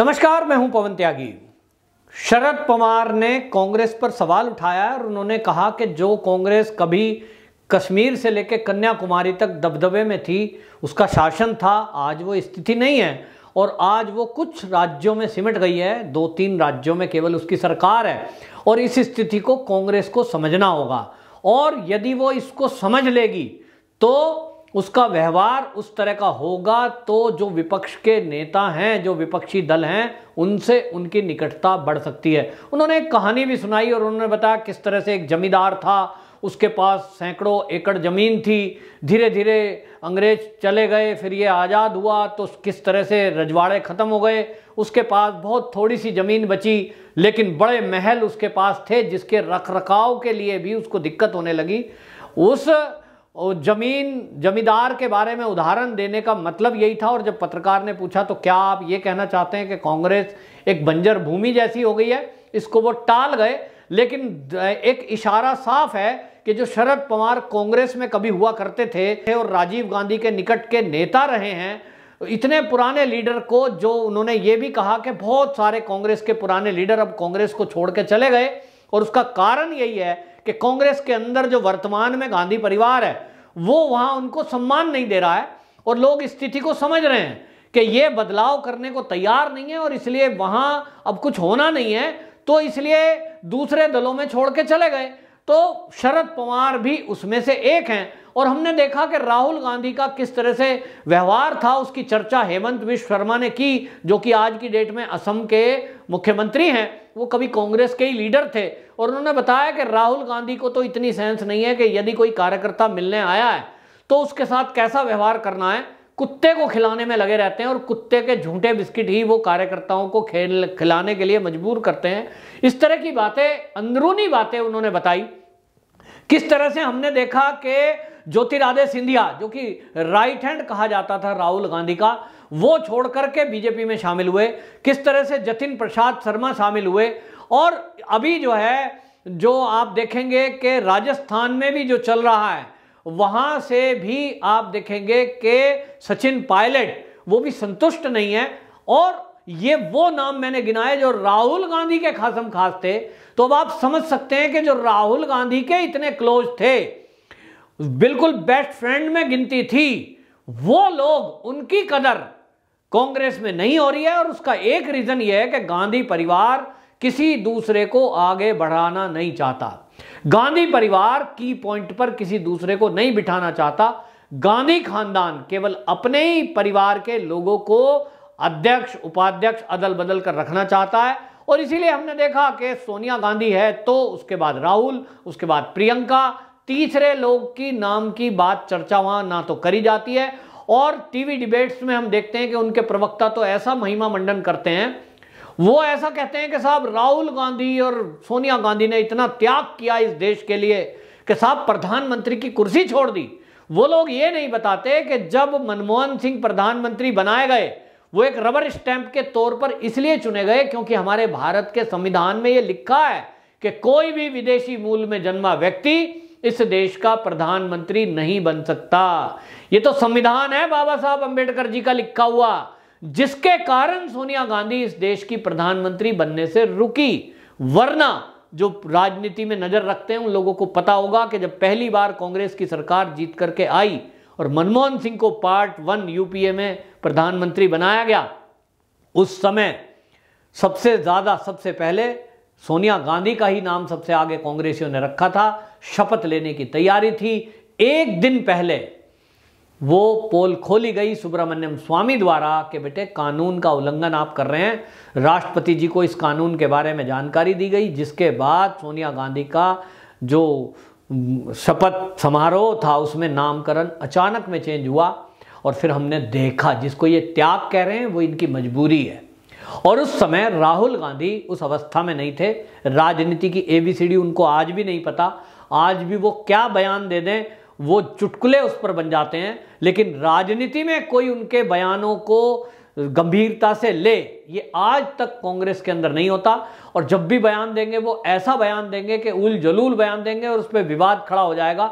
नमस्कार मैं हूं पवन त्यागी शरद पवार ने कांग्रेस पर सवाल उठाया और उन्होंने कहा कि जो कांग्रेस कभी कश्मीर से लेकर कन्याकुमारी तक दबदबे में थी उसका शासन था आज वो स्थिति नहीं है और आज वो कुछ राज्यों में सिमट गई है दो तीन राज्यों में केवल उसकी सरकार है और इस स्थिति को कांग्रेस को समझना होगा और यदि वो इसको समझ लेगी तो उसका व्यवहार उस तरह का होगा तो जो विपक्ष के नेता हैं जो विपक्षी दल हैं उनसे उनकी निकटता बढ़ सकती है उन्होंने एक कहानी भी सुनाई और उन्होंने बताया किस तरह से एक जमींदार था उसके पास सैकड़ों एकड़ ज़मीन थी धीरे धीरे अंग्रेज चले गए फिर ये आज़ाद हुआ तो किस तरह से रजवाड़े ख़त्म हो गए उसके पास बहुत थोड़ी सी ज़मीन बची लेकिन बड़े महल उसके पास थे जिसके रख रखाव के लिए भी उसको दिक्कत होने लगी उस और जमीन जमींदार के बारे में उदाहरण देने का मतलब यही था और जब पत्रकार ने पूछा तो क्या आप ये कहना चाहते हैं कि कांग्रेस एक बंजर भूमि जैसी हो गई है इसको वो टाल गए लेकिन एक इशारा साफ है कि जो शरद पवार कांग्रेस में कभी हुआ करते थे और राजीव गांधी के निकट के नेता रहे हैं इतने पुराने लीडर को जो उन्होंने ये भी कहा कि बहुत सारे कांग्रेस के पुराने लीडर अब कांग्रेस को छोड़ के चले गए और उसका कारण यही है कि कांग्रेस के अंदर जो वर्तमान में गांधी परिवार है वो वहां उनको सम्मान नहीं दे रहा है और लोग स्थिति को समझ रहे हैं कि ये बदलाव करने को तैयार नहीं है और इसलिए वहां अब कुछ होना नहीं है तो इसलिए दूसरे दलों में छोड़ के चले गए तो शरद पवार भी उसमें से एक हैं और हमने देखा कि राहुल गांधी का किस तरह से व्यवहार था उसकी चर्चा हेमंत विश्व शर्मा ने की जो कि आज की डेट में असम के मुख्यमंत्री हैं वो कभी कांग्रेस के ही लीडर थे और उन्होंने बताया कि राहुल गांधी को तो इतनी सेंस नहीं है कि यदि कोई कार्यकर्ता मिलने आया है तो उसके साथ कैसा व्यवहार करना है कुत्ते को खिलाने में लगे रहते हैं और कुत्ते के झूठे बिस्किट ही वो कार्यकर्ताओं को खेल खिलाने के लिए मजबूर करते हैं इस तरह की बातें अंदरूनी बातें उन्होंने बताई किस तरह से हमने देखा कि ज्योतिरादे सिंधिया जो कि राइट हैंड कहा जाता था राहुल गांधी का वो छोड़ करके बीजेपी में शामिल हुए किस तरह से जतिन प्रसाद शर्मा शामिल हुए और अभी जो है जो आप देखेंगे कि राजस्थान में भी जो चल रहा है वहां से भी आप देखेंगे कि सचिन पायलट वो भी संतुष्ट नहीं है और ये वो नाम मैंने गिनाए जो राहुल गांधी के खासम खास थे तो अब आप समझ सकते हैं कि जो राहुल गांधी के इतने क्लोज थे बिल्कुल बेस्ट फ्रेंड में गिनती थी वो लोग उनकी कदर कांग्रेस में नहीं हो रही है और उसका एक रीजन यह है कि गांधी परिवार किसी दूसरे को आगे बढ़ाना नहीं चाहता गांधी परिवार की पॉइंट पर किसी दूसरे को नहीं बिठाना चाहता गांधी खानदान केवल अपने ही परिवार के लोगों को अध्यक्ष उपाध्यक्ष अदल बदल कर रखना चाहता है और इसीलिए हमने देखा कि सोनिया गांधी है तो उसके बाद राहुल उसके बाद प्रियंका तीसरे लोग की नाम की बात चर्चा वहां ना तो करी जाती है और टीवी डिबेट्स में हम देखते हैं कि उनके प्रवक्ता तो ऐसा महिमा मंडन करते हैं वो ऐसा कहते हैं कि साहब राहुल गांधी और सोनिया गांधी ने इतना त्याग किया इस देश के लिए कि साहब प्रधानमंत्री की कुर्सी छोड़ दी वो लोग ये नहीं बताते कि जब मनमोहन सिंह प्रधानमंत्री बनाए गए वो एक रबर स्टैंप के तौर पर इसलिए चुने गए क्योंकि हमारे भारत के संविधान में ये लिखा है कि कोई भी विदेशी मूल में जन्मा व्यक्ति इस देश का प्रधानमंत्री नहीं बन सकता ये तो संविधान है बाबा साहब अंबेडकर जी का लिखा हुआ जिसके कारण सोनिया गांधी इस देश की प्रधानमंत्री बनने से रुकी वरना जो राजनीति में नजर रखते हैं उन लोगों को पता होगा कि जब पहली बार कांग्रेस की सरकार जीत करके आई और मनमोहन सिंह को पार्ट वन यूपीए में प्रधानमंत्री बनाया गया उस समय सबसे ज्यादा सबसे पहले सोनिया गांधी का ही नाम सबसे आगे कांग्रेसियों ने रखा था शपथ लेने की तैयारी थी एक दिन पहले वो पोल खोली गई सुब्रमण्यम स्वामी द्वारा कि बेटे कानून का उल्लंघन आप कर रहे हैं राष्ट्रपति जी को इस कानून के बारे में जानकारी दी गई जिसके बाद सोनिया गांधी का जो शपथ समारोह था उसमें नामकरण अचानक में चेंज हुआ और फिर हमने देखा जिसको ये त्याग कह रहे हैं वो इनकी मजबूरी है और उस समय राहुल गांधी उस अवस्था में नहीं थे राजनीति की एबीसीडी उनको आज भी नहीं पता आज भी वो क्या बयान दे दें वो चुटकुले उस पर बन जाते हैं लेकिन राजनीति में कोई उनके बयानों को गंभीरता से ले ये आज तक कांग्रेस के अंदर नहीं होता और जब भी बयान देंगे वो ऐसा बयान देंगे कि उल जलूल बयान देंगे और उस पर विवाद खड़ा हो जाएगा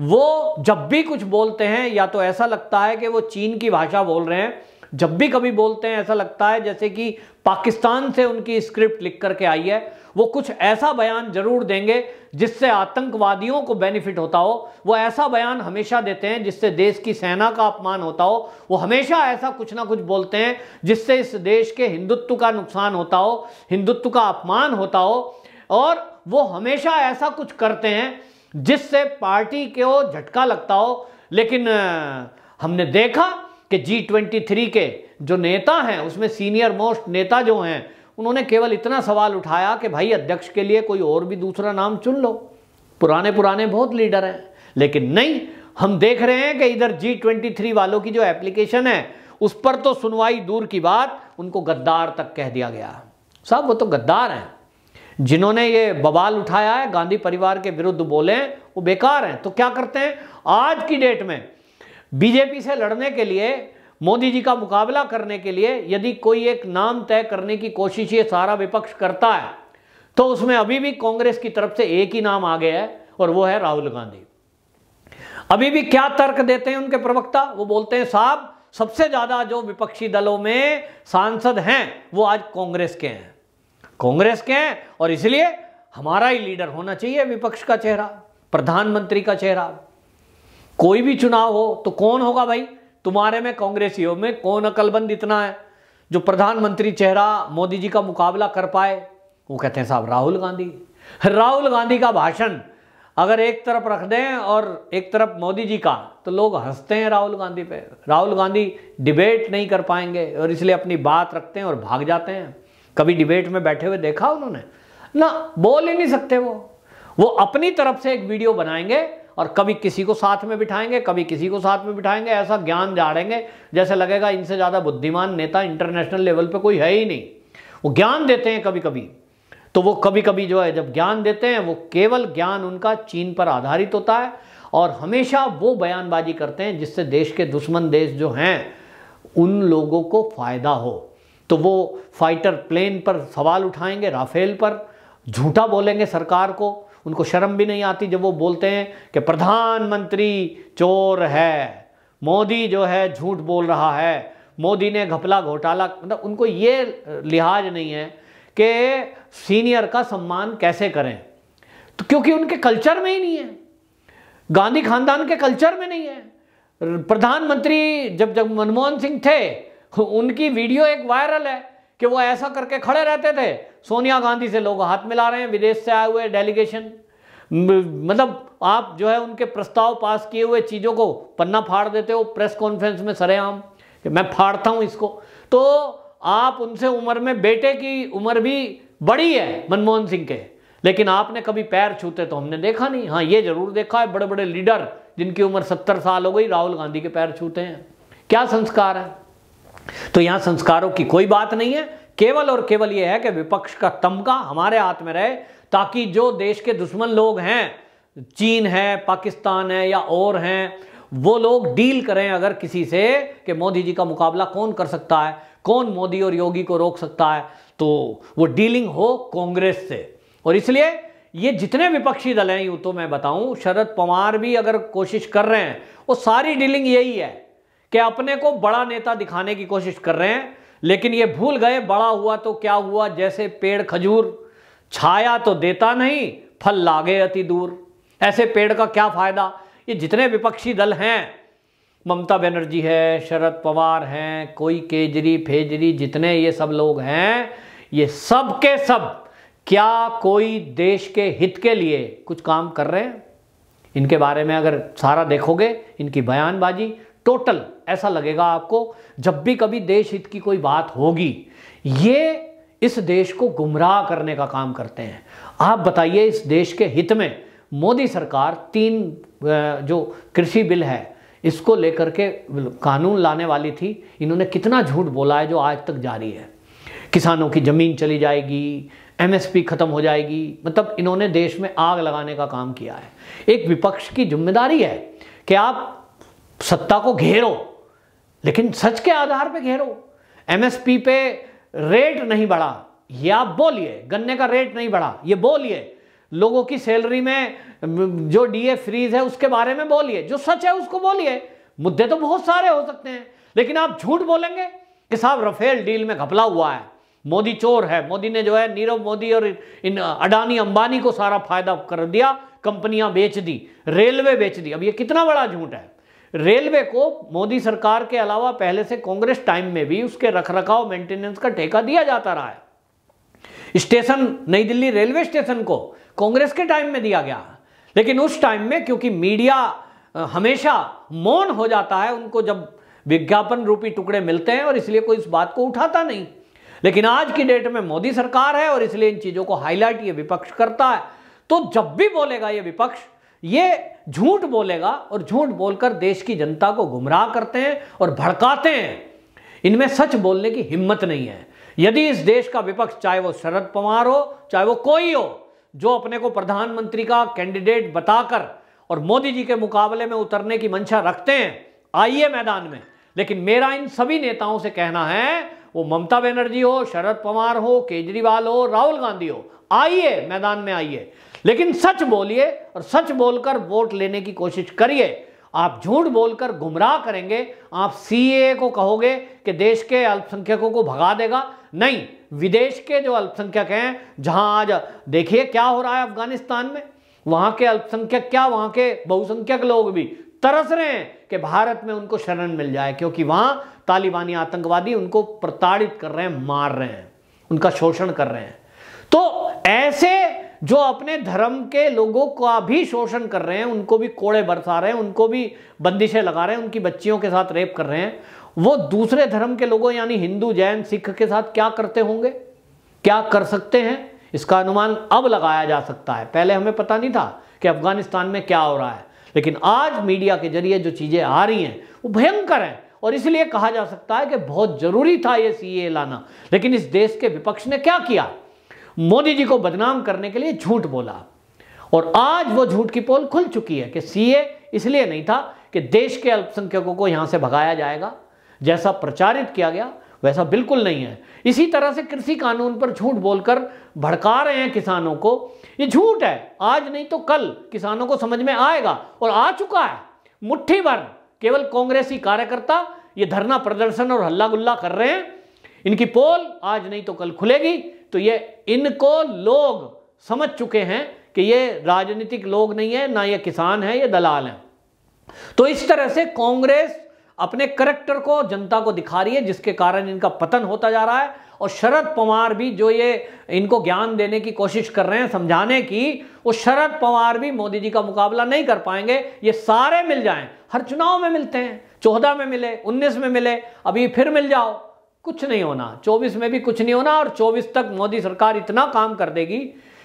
वो जब भी कुछ बोलते हैं या तो ऐसा लगता है कि वो चीन की भाषा बोल रहे हैं जब भी कभी बोलते हैं ऐसा लगता है जैसे कि पाकिस्तान से उनकी स्क्रिप्ट लिख करके आई है वो कुछ ऐसा बयान जरूर देंगे जिससे आतंकवादियों को बेनिफिट होता हो वो ऐसा बयान हमेशा देते हैं जिससे देश की सेना का अपमान होता हो वो हमेशा ऐसा कुछ ना कुछ बोलते हैं जिससे इस देश के हिंदुत्व का नुकसान होता हो हिंदुत्व का अपमान होता हो और वो हमेशा ऐसा कुछ करते हैं जिससे पार्टी को झटका लगता हो लेकिन हमने देखा कि जी ट्वेंटी थ्री के जो नेता हैं उसमें सीनियर मोस्ट नेता जो हैं उन्होंने केवल इतना सवाल उठाया कि भाई अध्यक्ष के लिए कोई और भी दूसरा नाम चुन लो पुराने पुराने बहुत लीडर हैं लेकिन नहीं हम देख रहे हैं कि इधर जी ट्वेंटी थ्री वालों की जो एप्लीकेशन है उस पर तो सुनवाई दूर की बात उनको गद्दार तक कह दिया गया साहब वो तो गद्दार हैं जिन्होंने ये बवाल उठाया है गांधी परिवार के विरुद्ध बोले वो बेकार हैं तो क्या करते हैं आज की डेट में बीजेपी से लड़ने के लिए मोदी जी का मुकाबला करने के लिए यदि कोई एक नाम तय करने की कोशिश ये सारा विपक्ष करता है तो उसमें अभी भी कांग्रेस की तरफ से एक ही नाम आ गया है और वो है राहुल गांधी अभी भी क्या तर्क देते हैं उनके प्रवक्ता वो बोलते हैं साहब सबसे ज्यादा जो विपक्षी दलों में सांसद हैं वो आज कांग्रेस के हैं कांग्रेस के हैं और इसलिए हमारा ही लीडर होना चाहिए विपक्ष का चेहरा प्रधानमंत्री का चेहरा कोई भी चुनाव हो तो कौन होगा भाई तुम्हारे में कांग्रेसियों में कौन अकलबंद इतना है जो प्रधानमंत्री चेहरा मोदी जी का मुकाबला कर पाए वो कहते हैं साहब राहुल गांधी राहुल गांधी का भाषण अगर एक तरफ रख दें और एक तरफ मोदी जी का तो लोग हंसते हैं राहुल गांधी पे राहुल गांधी डिबेट नहीं कर पाएंगे और इसलिए अपनी बात रखते हैं और भाग जाते हैं कभी डिबेट में बैठे हुए देखा उन्होंने ना बोल ही नहीं सकते वो वो अपनी तरफ से एक वीडियो बनाएंगे और कभी किसी को साथ में बिठाएंगे कभी किसी को साथ में बिठाएंगे ऐसा ज्ञान जाड़ेंगे जैसे लगेगा इनसे ज़्यादा बुद्धिमान नेता इंटरनेशनल लेवल पर कोई है ही नहीं वो ज्ञान देते हैं कभी कभी तो वो कभी कभी जो है जब ज्ञान देते हैं वो केवल ज्ञान उनका चीन पर आधारित होता है और हमेशा वो बयानबाजी करते हैं जिससे देश के दुश्मन देश जो हैं उन लोगों को फ़ायदा हो तो वो फाइटर प्लेन पर सवाल उठाएंगे राफेल पर झूठा बोलेंगे सरकार को उनको शर्म भी नहीं आती जब वो बोलते हैं कि प्रधानमंत्री चोर है मोदी जो है झूठ बोल रहा है मोदी ने घपला घोटाला मतलब उनको ये लिहाज नहीं है कि सीनियर का सम्मान कैसे करें तो क्योंकि उनके कल्चर में ही नहीं है गांधी खानदान के कल्चर में नहीं है प्रधानमंत्री जब जब मनमोहन सिंह थे उनकी वीडियो एक वायरल है कि वो ऐसा करके खड़े रहते थे सोनिया गांधी से लोग हाथ मिला रहे हैं विदेश से आए हुए डेलीगेशन मतलब आप जो है उनके प्रस्ताव पास किए हुए चीज़ों को पन्ना फाड़ देते हो प्रेस कॉन्फ्रेंस में सरेआम कि मैं फाड़ता हूँ इसको तो आप उनसे उम्र में बेटे की उम्र भी बड़ी है मनमोहन सिंह के लेकिन आपने कभी पैर छूते तो हमने देखा नहीं हाँ ये जरूर देखा है बड़े बड़े लीडर जिनकी उम्र सत्तर साल हो गई राहुल गांधी के पैर छूते हैं क्या संस्कार है तो यहां संस्कारों की कोई बात नहीं है केवल और केवल यह है कि विपक्ष का तमका हमारे हाथ में रहे ताकि जो देश के दुश्मन लोग हैं चीन है पाकिस्तान है या और हैं वो लोग डील करें अगर किसी से कि मोदी जी का मुकाबला कौन कर सकता है कौन मोदी और योगी को रोक सकता है तो वो डीलिंग हो कांग्रेस से और इसलिए ये जितने विपक्षी दल हैं यूँ तो मैं बताऊं शरद पवार भी अगर कोशिश कर रहे हैं वो सारी डीलिंग यही है कि अपने को बड़ा नेता दिखाने की कोशिश कर रहे हैं लेकिन ये भूल गए बड़ा हुआ तो क्या हुआ जैसे पेड़ खजूर छाया तो देता नहीं फल लागे अति दूर ऐसे पेड़ का क्या फायदा ये जितने विपक्षी दल हैं ममता बनर्जी है शरद पवार हैं कोई केजरी फेजरी जितने ये सब लोग हैं ये सब के सब क्या कोई देश के हित के लिए कुछ काम कर रहे हैं इनके बारे में अगर सारा देखोगे इनकी बयानबाजी टोटल ऐसा लगेगा आपको जब भी कभी देश हित की कोई बात होगी ये इस देश को गुमराह करने का काम करते हैं आप बताइए इस देश के हित में मोदी सरकार तीन जो कृषि बिल है इसको लेकर के कानून लाने वाली थी इन्होंने कितना झूठ बोला है जो आज तक जारी है किसानों की ज़मीन चली जाएगी एमएसपी ख़त्म हो जाएगी मतलब इन्होंने देश में आग लगाने का काम किया है एक विपक्ष की जिम्मेदारी है कि आप सत्ता को घेरो लेकिन सच के आधार पे घेरो एमएसपी पे रेट नहीं बढ़ा ये आप बोलिए गन्ने का रेट नहीं बढ़ा ये बोलिए लोगों की सैलरी में जो डीए फ्रीज है उसके बारे में बोलिए जो सच है उसको बोलिए मुद्दे तो बहुत सारे हो सकते हैं लेकिन आप झूठ बोलेंगे कि साहब रफेल डील में घपला हुआ है मोदी चोर है मोदी ने जो है नीरव मोदी और इन अडानी अंबानी को सारा फायदा कर दिया कंपनियां बेच दी रेलवे बेच दी अब ये कितना बड़ा झूठ है रेलवे को मोदी सरकार के अलावा पहले से कांग्रेस टाइम में भी उसके रखरखाव मेंटेनेंस का ठेका दिया जाता रहा है स्टेशन नई दिल्ली रेलवे स्टेशन को कांग्रेस के टाइम में दिया गया लेकिन उस टाइम में क्योंकि मीडिया हमेशा मौन हो जाता है उनको जब विज्ञापन रूपी टुकड़े मिलते हैं और इसलिए कोई इस बात को उठाता नहीं लेकिन आज की डेट में मोदी सरकार है और इसलिए इन चीज़ों को हाईलाइट ये विपक्ष करता है तो जब भी बोलेगा ये विपक्ष ये झूठ बोलेगा और झूठ बोलकर देश की जनता को गुमराह करते हैं और भड़काते हैं इनमें सच बोलने की हिम्मत नहीं है यदि इस देश का विपक्ष चाहे वो शरद पवार हो चाहे वो कोई हो जो अपने को प्रधानमंत्री का कैंडिडेट बताकर और मोदी जी के मुकाबले में उतरने की मंशा रखते हैं आइए मैदान में लेकिन मेरा इन सभी नेताओं से कहना है वो ममता बनर्जी हो शरद पवार हो केजरीवाल हो राहुल गांधी हो आइए मैदान में आइए लेकिन सच बोलिए और सच बोलकर वोट लेने की कोशिश करिए आप झूठ बोलकर गुमराह करेंगे आप सी को कहोगे कि देश के अल्पसंख्यकों को भगा देगा नहीं विदेश के जो अल्पसंख्यक हैं जहां आज देखिए क्या हो रहा है अफगानिस्तान में वहां के अल्पसंख्यक क्या वहां के बहुसंख्यक लोग भी तरस रहे हैं कि भारत में उनको शरण मिल जाए क्योंकि वहां तालिबानी आतंकवादी उनको प्रताड़ित कर रहे हैं मार रहे हैं उनका शोषण कर रहे हैं तो ऐसे जो अपने धर्म के लोगों का भी शोषण कर रहे हैं उनको भी कोड़े बरसा रहे हैं उनको भी बंदिशें लगा रहे हैं उनकी बच्चियों के साथ रेप कर रहे हैं वो दूसरे धर्म के लोगों यानी हिंदू जैन सिख के साथ क्या करते होंगे क्या कर सकते हैं इसका अनुमान अब लगाया जा सकता है पहले हमें पता नहीं था कि अफगानिस्तान में क्या हो रहा है लेकिन आज मीडिया के जरिए जो चीज़ें आ रही हैं वो भयंकर हैं और इसलिए कहा जा सकता है कि बहुत ज़रूरी था ये सीए लाना लेकिन इस देश के विपक्ष ने क्या किया मोदी जी को बदनाम करने के लिए झूठ बोला और आज वो झूठ की पोल खुल चुकी है कि सीए इसलिए नहीं था कि देश के अल्पसंख्यकों को यहां से भगाया जाएगा जैसा प्रचारित किया गया वैसा बिल्कुल नहीं है इसी तरह से कृषि कानून पर झूठ बोलकर भड़का रहे हैं किसानों को ये झूठ है आज नहीं तो कल किसानों को समझ में आएगा और आ चुका है मुट्ठी भर केवल कांग्रेसी कार्यकर्ता ये धरना प्रदर्शन और हल्ला गुल्ला कर रहे हैं इनकी पोल आज नहीं तो कल खुलेगी तो ये इनको लोग समझ चुके हैं कि ये राजनीतिक लोग नहीं है ना ये किसान है ये दलाल हैं तो इस तरह से कांग्रेस अपने करेक्टर को जनता को दिखा रही है जिसके कारण इनका पतन होता जा रहा है और शरद पवार भी जो ये इनको ज्ञान देने की कोशिश कर रहे हैं समझाने की वो शरद पवार भी मोदी जी का मुकाबला नहीं कर पाएंगे ये सारे मिल जाएं हर चुनाव में मिलते हैं चौदह में मिले उन्नीस में मिले अभी फिर मिल जाओ कुछ नहीं होना 24 में भी कुछ नहीं होना और 24 तक मोदी सरकार इतना काम कर देगी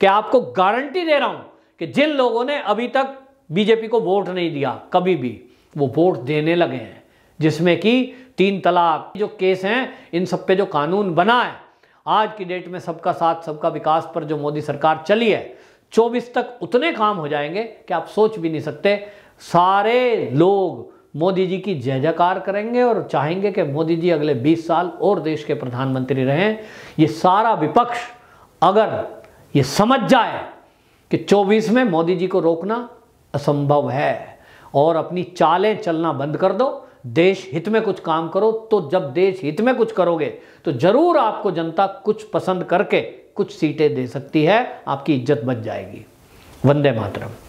कि आपको गारंटी दे रहा हूं कि जिन लोगों ने अभी तक बीजेपी को वोट नहीं दिया कभी भी वो वोट देने लगे हैं जिसमें कि तीन तलाक जो केस हैं इन सब पे जो कानून बना है आज की डेट में सबका साथ सबका विकास पर जो मोदी सरकार चली है 24 तक उतने काम हो जाएंगे कि आप सोच भी नहीं सकते सारे लोग मोदी जी की जय जयकार करेंगे और चाहेंगे कि मोदी जी अगले 20 साल और देश के प्रधानमंत्री रहें ये सारा विपक्ष अगर ये समझ जाए कि 24 में मोदी जी को रोकना असंभव है और अपनी चालें चलना बंद कर दो देश हित में कुछ काम करो तो जब देश हित में कुछ करोगे तो जरूर आपको जनता कुछ पसंद करके कुछ सीटें दे सकती है आपकी इज्जत बच जाएगी वंदे मातरम